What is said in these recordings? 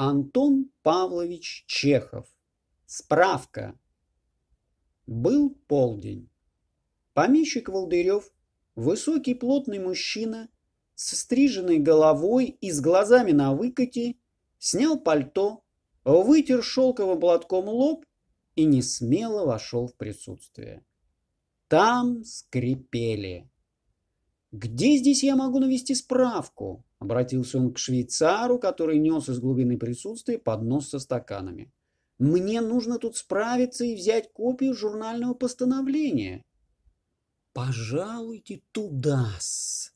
Антон Павлович Чехов. Справка. Был полдень. Помещик Волдырев, высокий плотный мужчина, с стриженной головой и с глазами на выкате, снял пальто, вытер шелковым платком лоб и несмело вошел в присутствие. Там скрипели. «Где здесь я могу навести справку?» – обратился он к швейцару, который нес из глубины присутствия поднос со стаканами. «Мне нужно тут справиться и взять копию журнального постановления». «Пожалуйте туда-с.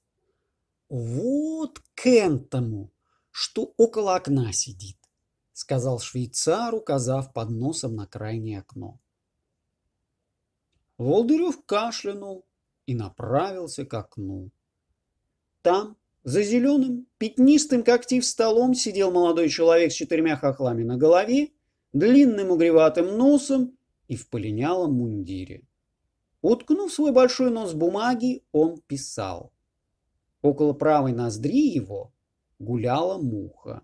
Вот к этому, что около окна сидит», – сказал швейцар, указав подносом на крайнее окно. Волдырев кашлянул, и направился к окну. Там, за зеленым, пятнистым, как столом сидел молодой человек с четырьмя хохлами на голове, длинным угреватым носом и в полинялом мундире. Уткнув свой большой нос бумаги, он писал. Около правой ноздри его гуляла муха.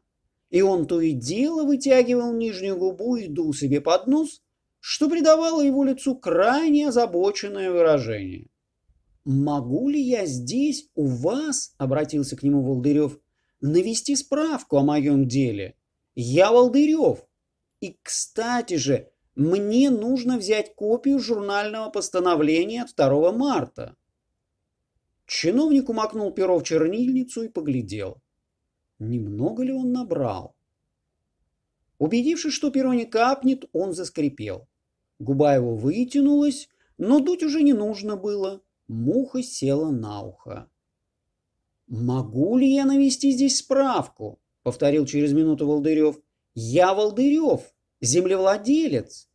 И он то и дело вытягивал нижнюю губу и дул себе под нос, что придавало его лицу крайне озабоченное выражение – «Могу ли я здесь, у вас, — обратился к нему Волдырев, — навести справку о моем деле? Я Волдырев. И, кстати же, мне нужно взять копию журнального постановления от 2 марта». Чиновник умакнул перо в чернильницу и поглядел. Немного ли он набрал? Убедившись, что перо не капнет, он заскрипел. Губа его вытянулась, но дуть уже не нужно было. Муха села на ухо. «Могу ли я навести здесь справку?» — повторил через минуту Волдырев. «Я Волдырев, землевладелец!»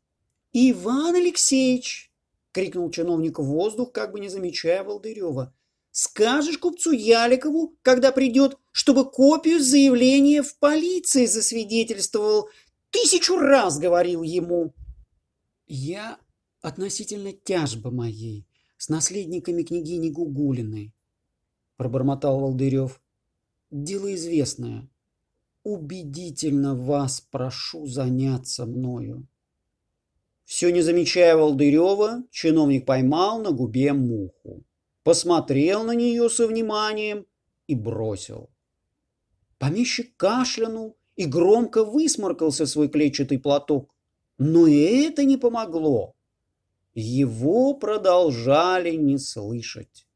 «Иван Алексеевич!» — крикнул чиновник в воздух, как бы не замечая Волдырева. «Скажешь купцу Яликову, когда придет, чтобы копию заявления в полиции засвидетельствовал. Тысячу раз говорил ему!» «Я относительно тяжбы моей», с наследниками княгини Гугулиной, — пробормотал Волдырев. — Дело известное. Убедительно вас прошу заняться мною. Все не замечая Волдырева, чиновник поймал на губе муху, посмотрел на нее со вниманием и бросил. Помещик кашлянул и громко высморкался свой клетчатый платок. Но и это не помогло. Его продолжали не слышать.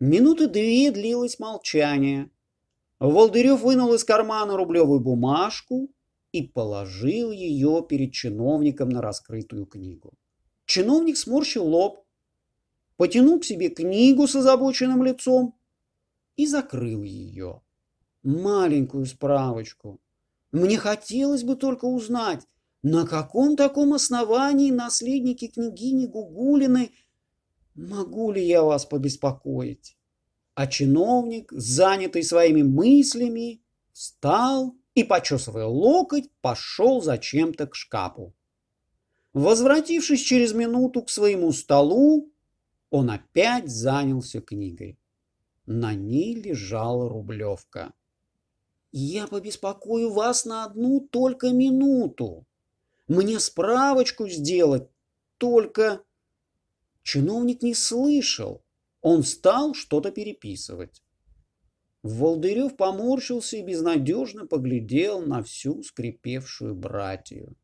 Минуты две длилось молчание. Волдырев вынул из кармана рублевую бумажку и положил ее перед чиновником на раскрытую книгу. Чиновник сморщил лоб, потянул к себе книгу с озабоченным лицом и закрыл ее. Маленькую справочку. Мне хотелось бы только узнать, на каком таком основании наследники княгини Гугулиной могу ли я вас побеспокоить? А чиновник, занятый своими мыслями, встал и, почесывая локоть, пошел зачем-то к шкапу. Возвратившись через минуту к своему столу, он опять занялся книгой. На ней лежала рублевка. «Я побеспокою вас на одну только минуту», мне справочку сделать, только...» Чиновник не слышал. Он стал что-то переписывать. Волдырев поморщился и безнадежно поглядел на всю скрипевшую братью.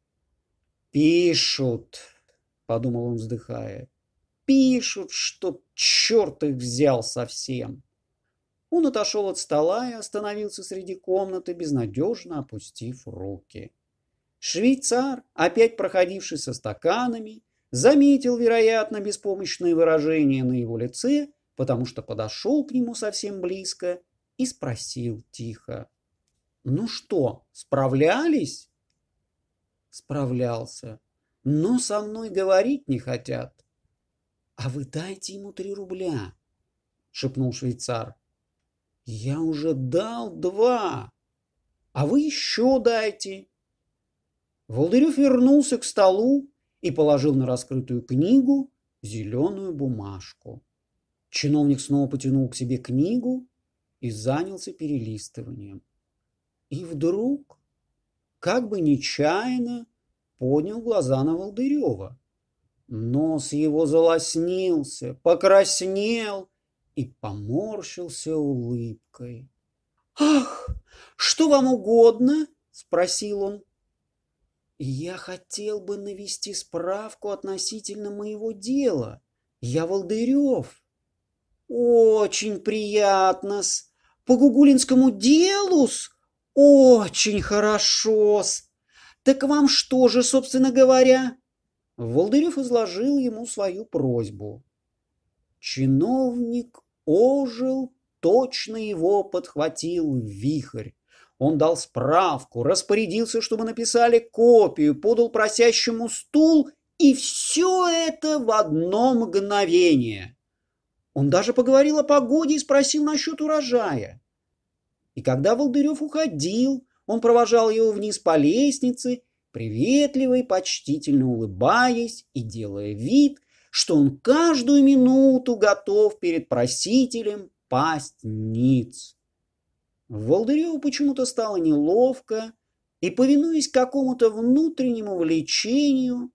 «Пишут», — подумал он, вздыхая, — «пишут, что черт их взял совсем». Он отошел от стола и остановился среди комнаты, безнадежно опустив руки. Швейцар, опять проходивший со стаканами, заметил, вероятно, беспомощное выражение на его лице, потому что подошел к нему совсем близко и спросил тихо. «Ну что, справлялись?» Справлялся. «Но со мной говорить не хотят». «А вы дайте ему три рубля», — шепнул швейцар. «Я уже дал два. А вы еще дайте», Волдырев вернулся к столу и положил на раскрытую книгу зеленую бумажку. Чиновник снова потянул к себе книгу и занялся перелистыванием. И вдруг, как бы нечаянно, поднял глаза на Волдырева. Нос его залоснился, покраснел и поморщился улыбкой. «Ах, что вам угодно?» — спросил он. Я хотел бы навести справку относительно моего дела. Я Волдырев. Очень приятно-с. По гугулинскому делу-с? Очень хорошо-с. Так вам что же, собственно говоря? Волдырев изложил ему свою просьбу. Чиновник ожил, точно его подхватил вихрь. Он дал справку, распорядился, чтобы написали копию, подал просящему стул, и все это в одно мгновение. Он даже поговорил о погоде и спросил насчет урожая. И когда Волдырев уходил, он провожал его вниз по лестнице, приветливо и почтительно улыбаясь и делая вид, что он каждую минуту готов перед просителем пасть ниц. Волдыреву почему-то стало неловко, и, повинуясь какому-то внутреннему влечению,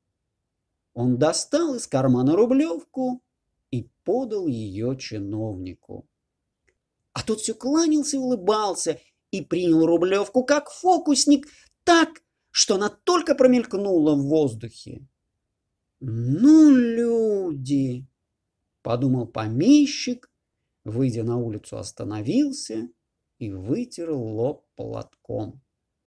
он достал из кармана рублевку и подал ее чиновнику. А тот все кланялся и улыбался, и принял рублевку как фокусник, так, что она только промелькнула в воздухе. «Ну, люди!» — подумал помещик, выйдя на улицу, остановился — и вытер лоб платком.